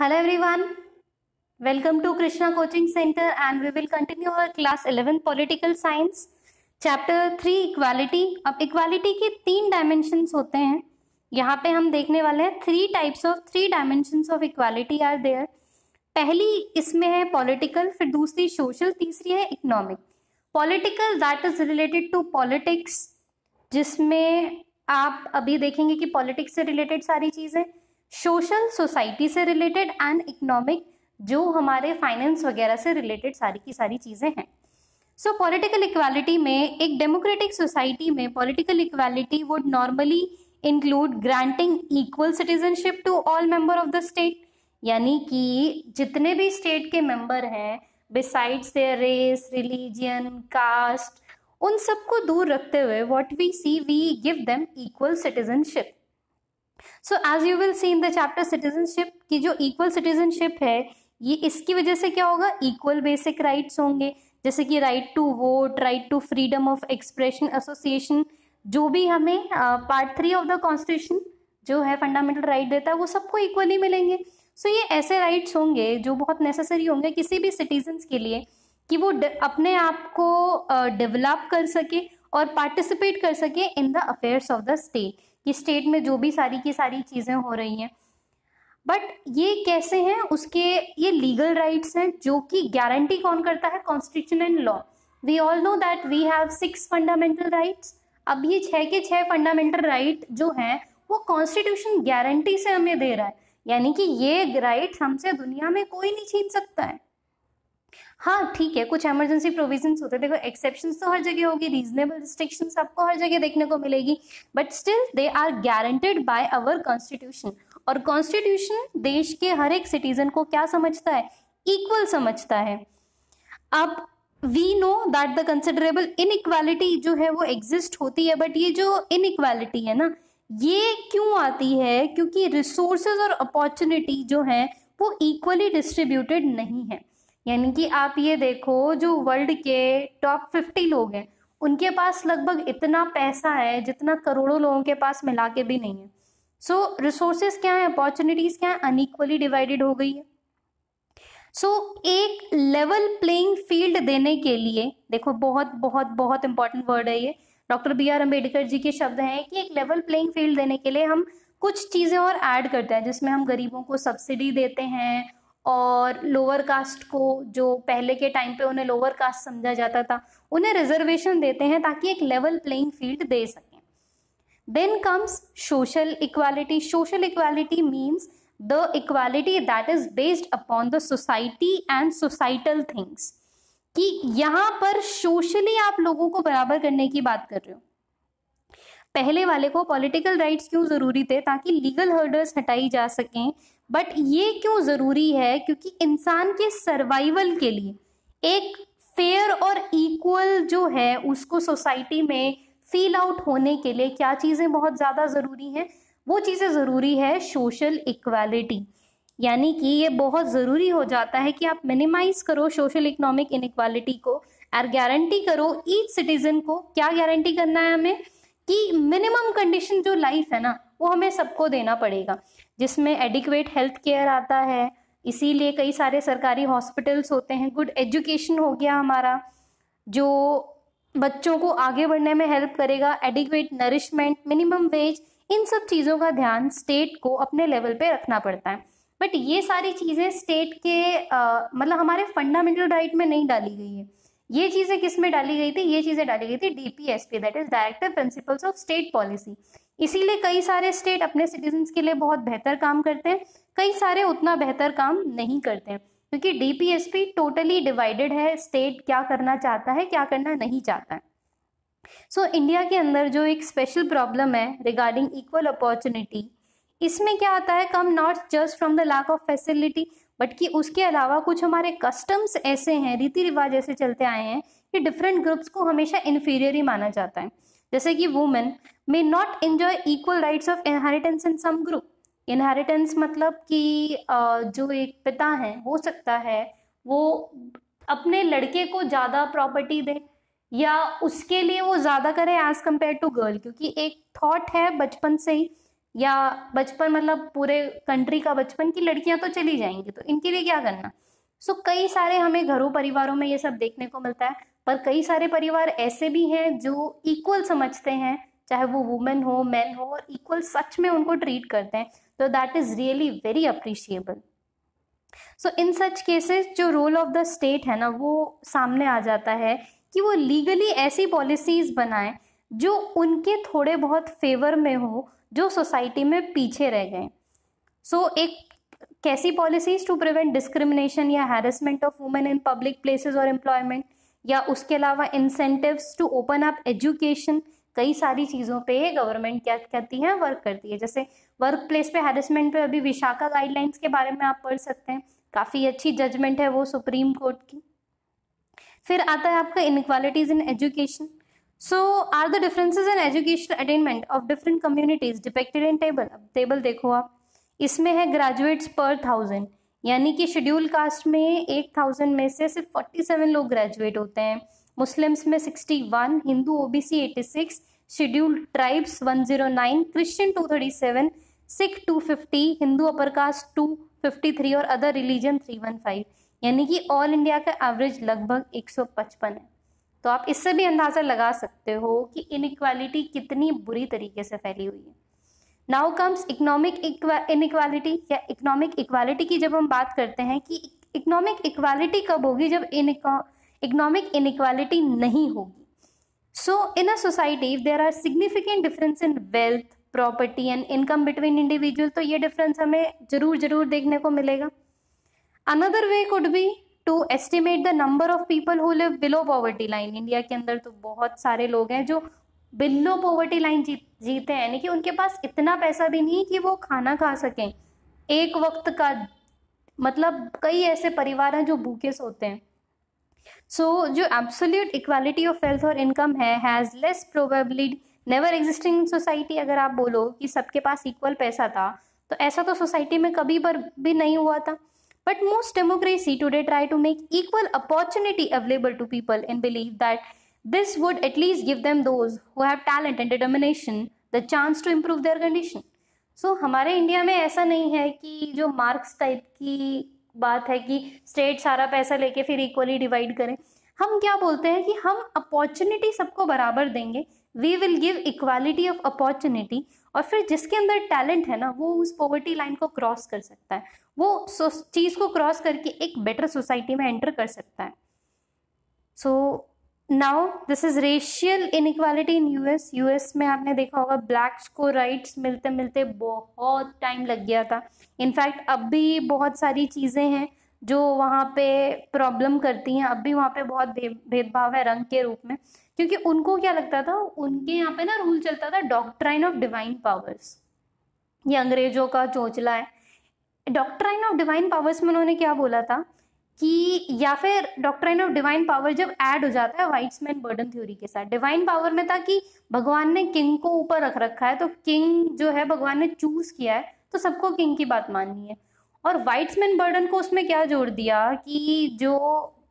Hello everyone welcome to Krishna coaching centre and we will continue our class eleven political science chapter three equality अब equality के तीन dimensions होते हैं यहाँ पे हम देखने वाले हैं three types of three dimensions of equality are there पहली इसमें है पॉलिटिकल फिर दूसरी सोशल तीसरी है economic political that is related to politics जिसमें आप अभी देखेंगे कि पॉलिटिक्स से रिलेटेड सारी चीज़ें सोशल सोसाइटी से रिलेटेड एंड इकोनॉमिक जो हमारे फाइनेंस वगैरह से रिलेटेड सारी की सारी चीज़ें हैं सो पॉलिटिकल इक्वालिटी में एक डेमोक्रेटिक सोसाइटी में political equality would normally include granting equal citizenship to all member of the state यानी कि जितने भी स्टेट के मेंबर हैं besides their race religion caste उन सबको दूर रखते हुए what we see we give them equal citizenship so as you will see in the chapter citizenship की जो इक्वल सिटीजनशिप है ये इसकी वजह से क्या होगा इक्वल बेसिक राइट्स होंगे जैसे कि right to vote right to freedom of expression association जो भी हमें part three of the constitution जो है फंडामेंटल राइट right देता है वो सबको इक्वली मिलेंगे सो so, ये ऐसे राइट्स होंगे जो बहुत नेसेसरी होंगे किसी भी सिटीजन्स के लिए कि वो अपने आप को डेवलप कर सके और पार्टिसिपेट कर सके in the affairs of the state कि स्टेट में जो भी सारी की सारी चीज़ें हो रही हैं बट ये कैसे हैं उसके ये लीगल राइट्स हैं जो कि गारंटी कौन करता है constitution and law we all know that we have six fundamental rights अब ये छः के छः फंडामेंटल राइट जो हैं वो कॉन्स्टिट्यूशन गारंटी से हमें दे रहा है यानी कि ये राइट हमसे दुनिया में कोई नहीं छीन सकता है हाँ ठीक है कुछ इमरजेंसी प्रोविजन होते हैं देखो एक्सेप्शन तो हर जगह होगी रीजनेबल रिस्ट्रिक्शन आपको हर जगह देखने को मिलेगी but still they are guaranteed by our constitution और कॉन्स्टिट्यूशन देश के हर एक सिटीजन को क्या समझता है इक्वल समझता है अब we know that the considerable equality जो है वो एग्जिस्ट होती है बट ये जो इनइक्वालिटी है ना ये क्यों आती है क्योंकि रिसोर्सेज और अपॉर्चुनिटी जो है वो इक्वली डिस्ट्रीब्यूटेड नहीं है यानी कि आप ये देखो जो वर्ल्ड के टॉप फिफ्टी लोग हैं उनके पास लगभग इतना पैसा है जितना करोड़ों लोगों के पास मिला के भी नहीं है सो so, रिसोर्सेस क्या है अपॉर्चुनिटीज क्या है अनइक्वली डिवाइडेड हो गई है सो so, एक लेवल प्लेइंग फील्ड देने के लिए देखो बहुत बहुत बहुत इंपॉर्टेंट वर्ड है ये doctor B R Ambedkar ji के शब्द हैं कि एक लेवल प्लेइंग फील्ड देने के लिए हम कुछ चीज़ें और ऐड करते हैं जिसमें हम गरीबों को सब्सिडी देते हैं और लोअर कास्ट को जो पहले के टाइम पे उन्हें लोअर कास्ट समझा जाता था उन्हें रिजर्वेशन देते हैं ताकि एक लेवल प्लेइंग फील्ड दे सकें then comes social equality social equality means the equality that is based upon the society and societal things कि यहाँ पर सोशली आप लोगों को बराबर करने की बात कर रहे हो पहले वाले को पॉलिटिकल राइट्स क्यों ज़रूरी थे ताकि लीगल हर्डर्स हटाई जा सकें बट ये क्यों ज़रूरी है क्योंकि इंसान के सर्वाइवल के लिए एक फेयर और इक्वल जो है उसको सोसाइटी में फील आउट होने के लिए क्या चीज़ें बहुत ज़्यादा ज़रूरी हैं वो चीज़ें ज़रूरी है सोशल इक्वालिटी यानी कि ये बहुत ज़रूरी हो जाता है कि आप मिनिमाइज करो सोशल इकोनॉमिक इनक्वालिटी को और गारंटी करो ईच सिटीज़न को क्या गारंटी करना है हमें कि मिनिमम कंडीशन जो लाइफ है ना वो हमें सबको देना पड़ेगा जिसमें एडिक्वेट हेल्थ केयर आता है इसीलिए कई सारे सरकारी हॉस्पिटल्स होते हैं गुड एजुकेशन हो गया हमारा जो बच्चों को आगे बढ़ने में हेल्प करेगा एडिक्वेट नरिशमेंट मिनिमम वेज इन सब चीज़ों का ध्यान स्टेट को अपने लेवल पे रखना पड़ता है बट ये सारी चीज़ें स्टेट के आ, मतलब हमारे फंडामेंटल राइट में नहीं डाली गई है ये चीज़ें किस में डाली गई थी ये चीज़ें डाली गई थी DPSP that is directive principles of state policy इसीलिए कई सारे स्टेट अपने सिटीजन के लिए बहुत बेहतर काम करते हैं कई सारे उतना बेहतर काम नहीं करते हैं क्योंकि डीपीएसपी टोटली डिवाइडेड है स्टेट क्या करना चाहता है क्या करना नहीं चाहता है सो so, इंडिया के अंदर जो एक स्पेशल प्रॉब्लम है रिगार्डिंग इक्वल अपॉर्चुनिटी इसमें क्या आता है come not just from the lack of facility but कि उसके अलावा कुछ हमारे कस्टम्स ऐसे हैं रीति रिवाज ऐसे चलते आए हैं कि डिफरेंट ग्रुप्स को हमेशा इन्फीरियर ही माना जाता है जैसे कि women may not enjoy equal rights of inheritance in some group inheritance मतलब कि जो एक पिता है हो सकता है वो अपने लड़के को ज़्यादा प्रॉपर्टी दे या उसके लिए वो ज़्यादा करे एज़ कम्पेयर टू गर्ल क्योंकि एक थॉट है बचपन से ही या बचपन मतलब पूरे कंट्री का बचपन की लड़कियां तो चली जाएंगी तो इनके लिए क्या करना सो so, कई सारे हमें घरों परिवारों में ये सब देखने को मिलता है पर कई सारे परिवार ऐसे भी हैं जो इक्वल समझते हैं चाहे वो वुमेन हो मैन हो और इक्वल सच में उनको ट्रीट करते हैं तो that is really very appreciable so in such cases जो रोल ऑफ द स्टेट है ना वो सामने आ जाता है कि वो लीगली ऐसी पॉलिसीज बनाएं जो उनके थोड़े बहुत फेवर में हो जो सोसाइटी में पीछे रह गए सो so, एक कैसी पॉलिसीज टू प्रिवेंट डिस्क्रिमिनेशन या harassment of women in public places और एम्प्लॉयमेंट या उसके अलावा incentives to open up education कई सारी चीज़ों पे गवर्नमेंट क्या करती है वर्क करती है जैसे वर्क प्लेस पे हैरेसमेंट पे अभी विशाखा गाइडलाइंस के बारे में आप पढ़ सकते हैं काफ़ी अच्छी जजमेंट है वो सुप्रीम कोर्ट की फिर आता है आपका inequalities in education so are the differences in education attainment of different communities depicted in table अब टेबल देखो आप इसमें है ग्रेजुएट्स पर थाउजेंड यानी कि शेड्यूल कास्ट में एक थाउजेंड में से सिर्फ फोर्टी सेवन लोग ग्रेजुएट होते हैं मुस्लिम्स में sixty one Hindu O B C eighty six scheduled tribes one zero nine Christian two thirty seven Sikh two fifty Hindu upper caste two fifty three और other religion three one five यानी कि all India का average लगभग एक सौ पचपन है तो आप इससे भी अंदाज़ा लगा सकते हो कि इनक्वालिटी कितनी बुरी तरीके से फैली हुई है नाउ कम्स इकोनॉमिक इनक्वालिटी या इकोनॉमिक इक्वालिटी की जब हम बात करते हैं कि इकोनॉमिक इक्वालिटी कब होगी जब इकोनॉमिक इनक्वालिटी नहीं होगी so in a society there are significant difference in wealth property and income between individual तो ये डिफरेंस हमें जरूर जरूर देखने को मिलेगा another way could be to estimate the number of people who live below poverty line India के अंदर तो बहुत सारे लोग हैं जो बिलो पॉवर्टी लाइन जी जीते हैं यानी कि उनके पास इतना पैसा भी नहीं कि वो खाना खा सकें एक वक्त का मतलब कई ऐसे परिवार हैं जो भूखे सोते हैं सो so, जो एब्सोल्यूट इक्वालिटी ऑफ वेल्थ और इनकम है has less probability never existing society अगर आप बोलो कि सबके पास इक्वल पैसा था तो ऐसा तो सोसाइटी में कभी पर भी नहीं हुआ था But most democracy today try to make equal opportunity available to people and believe that this would at least give them those who have talent and determination the chance to improve their condition. so, हमारे India में ऐसा नहीं है कि जो marks type की बात है कि स्टेट सारा पैसा लेके फिर इक्वली डिवाइड करें हम क्या बोलते हैं कि हम अपॉर्चुनिटी सबको बराबर देंगे we will give equality of opportunity और फिर जिसके अंदर टैलेंट है ना वो उस पॉवर्टी लाइन को क्रॉस कर सकता है वो चीज़ को क्रॉस करके एक बेटर सोसाइटी में एंटर कर सकता है so now this is racial inequality in US US में आपने देखा होगा ब्लैक्स को राइट्स मिलते मिलते बहुत टाइम लग गया था इनफैक्ट अब भी बहुत सारी चीज़ें हैं जो वहाँ पे प्रॉब्लम करती हैं अब भी वहाँ पे बहुत भेदभाव है रंग के रूप में क्योंकि उनको क्या लगता था उनके यहाँ पे ना रूल चलता था डॉक्ट्राइन ऑफ डिवाइन पावर्स ये अंग्रेजों का चोचला है डॉक्ट्राइन ऑफ डिवाइन पावर्स में उन्होंने क्या बोला था कि या फिर डॉक्ट्राइन ऑफ डिवाइन पावर जब ऐड हो जाता है वाइट्समैन बर्डन थ्योरी के साथ डिवाइन पावर में था कि भगवान ने किंग को ऊपर रख रखा है तो किंग जो है भगवान ने चूज किया है तो सबको किंग की बात माननी है और वाइट्समैन बर्डन को उसमें क्या जोड़ दिया कि जो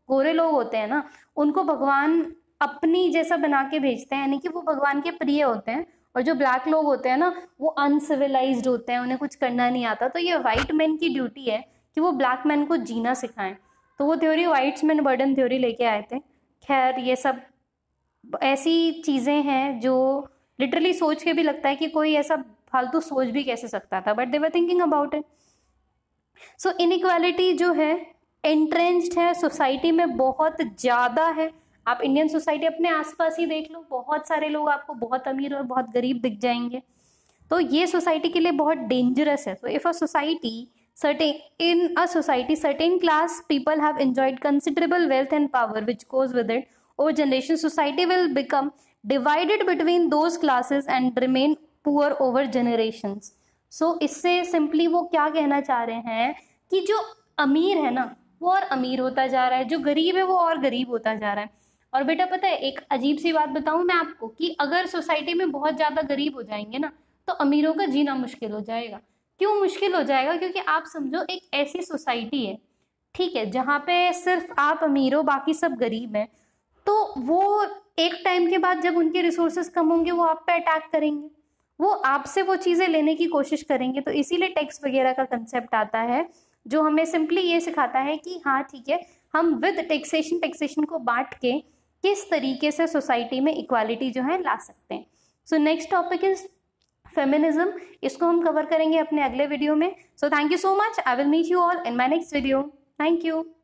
गोरे लोग होते हैं ना उनको भगवान अपनी जैसा बना के भेजते हैं यानी कि वो भगवान के प्रिय होते हैं और जो ब्लैक लोग होते हैं ना वो अनसिविलाइज होते हैं उन्हें कुछ करना नहीं आता तो ये वाइट मैन की ड्यूटी है कि वो ब्लैक मैन को जीना सिखाएं तो वो theory whites man burden theory लेके आए थे खैर ये सब ऐसी चीज़ें हैं जो लिटरली सोच के भी लगता है कि कोई ऐसा फालतू सोच भी कैसे सकता था but they're thinking about it so inequality जो है एंट्रेंस्ड है सोसाइटी में बहुत ज़्यादा है आप इंडियन सोसाइटी अपने आसपास ही देख लो बहुत सारे लोग आपको बहुत अमीर और बहुत गरीब दिख जाएंगे तो ये सोसाइटी के लिए बहुत डेंजरस है so if a society certain in a society certain class people have enjoyed considerable wealth and power which goes with it over generation society will become divided between those classes and remain poor over generations so so, इससे simply वो क्या कहना चाह रहे हैं कि जो अमीर है ना वो और अमीर होता जा रहा है जो गरीब है वो और गरीब होता जा रहा है और बेटा पता है एक अजीब सी बात बताऊं मैं आपको कि अगर सोसाइटी में बहुत ज़्यादा गरीब हो जाएंगे ना तो अमीरों का जीना मुश्किल हो जाएगा क्यों मुश्किल हो जाएगा क्योंकि आप समझो एक ऐसी सोसाइटी है ठीक है जहाँ पे सिर्फ आप अमीर हो बाकी सब गरीब हैं तो वो एक टाइम के बाद जब उनके रिसोर्सेस कम होंगे वो आप पे अटैक करेंगे वो आपसे वो चीज़ें लेने की कोशिश करेंगे तो इसीलिए टैक्स वगैरह का कंसेप्ट आता है जो हमें सिंपली ये सिखाता है कि हाँ ठीक है हम विद टैक्सेशन टैक्सेशन को बांट के किस तरीके से सोसाइटी में इक्वालिटी जो है ला सकते हैं so next topic is feminism इसको हम कवर करेंगे अपने अगले वीडियो में so thank you so much I will meet you all in my next video thank you